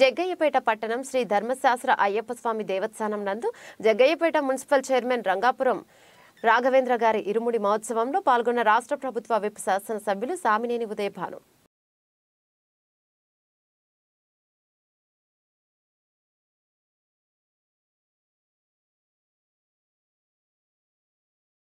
జగ్గయ్యపేట పట్టణం శ్రీ ధర్మశాస్త్ర అయ్యప్పస్వామి దేవస్థానం నందు జగ్గయ్యపేట మున్సిపల్ చైర్మన్ రంగాపురం రాఘవేంద్ర గారి ఇరుముడి మహోత్సవంలో పాల్గొన్న రాష్ట్ర ప్రభుత్వ విప్ శాసనసభ్యులు సామినేని ఉదయభాను